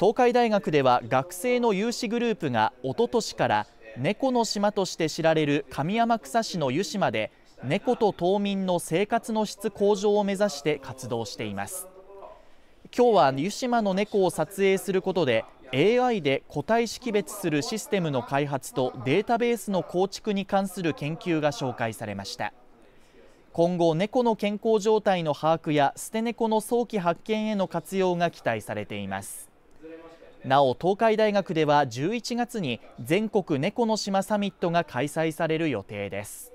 東海大学では学生の有志グループがおととしから猫の島として知られる上天草市の湯島で猫と島民の生活の質向上を目指して活動しています今日は湯島の猫を撮影することで AI で個体識別するシステムの開発とデータベースの構築に関する研究が紹介されました今後猫の健康状態の把握や捨て猫の早期発見への活用が期待されていますなお東海大学では11月に全国猫の島サミットが開催される予定です